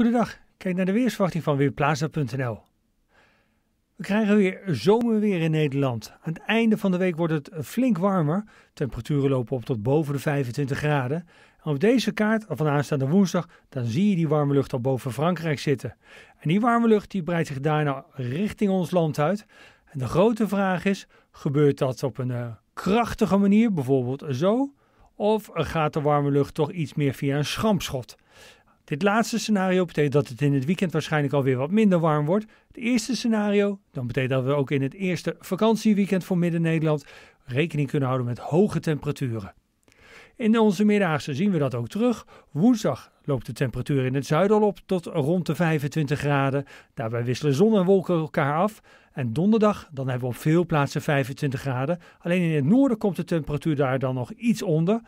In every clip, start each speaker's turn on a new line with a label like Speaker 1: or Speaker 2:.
Speaker 1: Goedendag, kijk naar de weersverwachting van Weerplaza.nl. We krijgen weer zomerweer in Nederland. Aan het einde van de week wordt het flink warmer. Temperaturen lopen op tot boven de 25 graden. op deze kaart van aanstaande woensdag, dan zie je die warme lucht al boven Frankrijk zitten. En die warme lucht die breidt zich daarna nou richting ons land uit. En de grote vraag is, gebeurt dat op een eh, krachtige manier, bijvoorbeeld zo? Of gaat de warme lucht toch iets meer via een schampschot? Dit laatste scenario betekent dat het in het weekend waarschijnlijk alweer wat minder warm wordt. Het eerste scenario, dan betekent dat we ook in het eerste vakantieweekend voor Midden-Nederland rekening kunnen houden met hoge temperaturen. In onze middagse zien we dat ook terug. Woensdag loopt de temperatuur in het zuiden al op tot rond de 25 graden. Daarbij wisselen zon en wolken elkaar af. En donderdag dan hebben we op veel plaatsen 25 graden. Alleen in het noorden komt de temperatuur daar dan nog iets onder.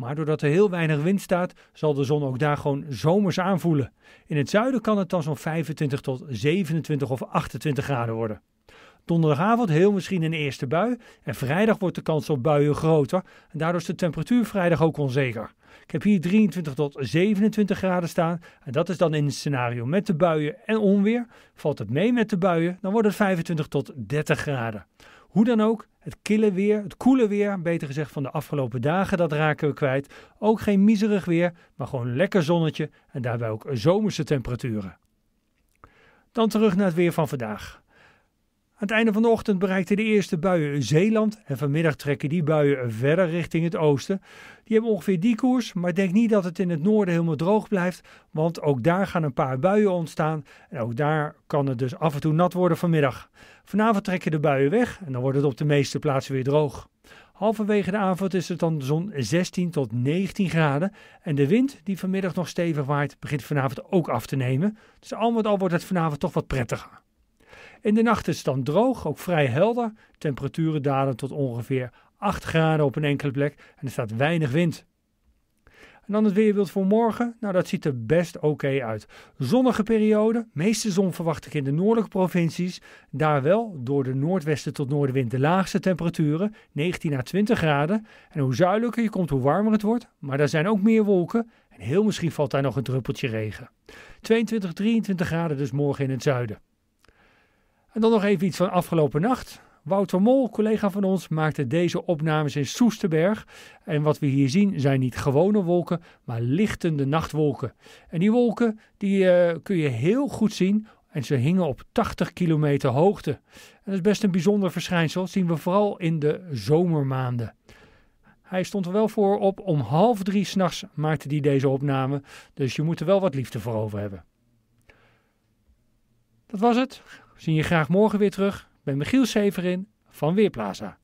Speaker 1: Maar doordat er heel weinig wind staat, zal de zon ook daar gewoon zomers aanvoelen. In het zuiden kan het dan zo'n 25 tot 27 of 28 graden worden. Donderdagavond heel misschien een eerste bui en vrijdag wordt de kans op buien groter en daardoor is de temperatuur vrijdag ook onzeker. Ik heb hier 23 tot 27 graden staan en dat is dan in het scenario met de buien en onweer. Valt het mee met de buien, dan wordt het 25 tot 30 graden. Hoe dan ook, het kille weer, het koele weer, beter gezegd van de afgelopen dagen, dat raken we kwijt. Ook geen miserig weer, maar gewoon lekker zonnetje en daarbij ook zomerse temperaturen. Dan terug naar het weer van vandaag. Aan het einde van de ochtend bereikten de eerste buien Zeeland en vanmiddag trekken die buien verder richting het oosten. Die hebben ongeveer die koers, maar denk niet dat het in het noorden helemaal droog blijft, want ook daar gaan een paar buien ontstaan en ook daar kan het dus af en toe nat worden vanmiddag. Vanavond trekken de buien weg en dan wordt het op de meeste plaatsen weer droog. Halverwege de avond is het dan zo'n 16 tot 19 graden. En de wind, die vanmiddag nog stevig waait, begint vanavond ook af te nemen. Dus al met al wordt het vanavond toch wat prettiger. In de nacht is het dan droog, ook vrij helder. Temperaturen dalen tot ongeveer 8 graden op een enkele plek en er staat weinig wind. En dan het weerbeeld voor morgen. Nou, dat ziet er best oké uit. Zonnige periode. Meeste zon verwacht ik in de noordelijke provincies. Daar wel door de noordwesten tot noordenwind de laagste temperaturen. 19 à 20 graden. En hoe zuidelijker je komt, hoe warmer het wordt. Maar daar zijn ook meer wolken. En heel misschien valt daar nog een druppeltje regen. 22, 23 graden dus morgen in het zuiden. En dan nog even iets van afgelopen nacht. Wouter Mol, collega van ons, maakte deze opnames in Soesterberg. En wat we hier zien zijn niet gewone wolken, maar lichtende nachtwolken. En die wolken die, eh, kun je heel goed zien en ze hingen op 80 kilometer hoogte. En dat is best een bijzonder verschijnsel, dat zien we vooral in de zomermaanden. Hij stond er wel voor op, om half drie s'nachts maakte hij deze opname, dus je moet er wel wat liefde voor over hebben. Dat was het zien je graag morgen weer terug. bij ben Michiel Severin van Weerplaza.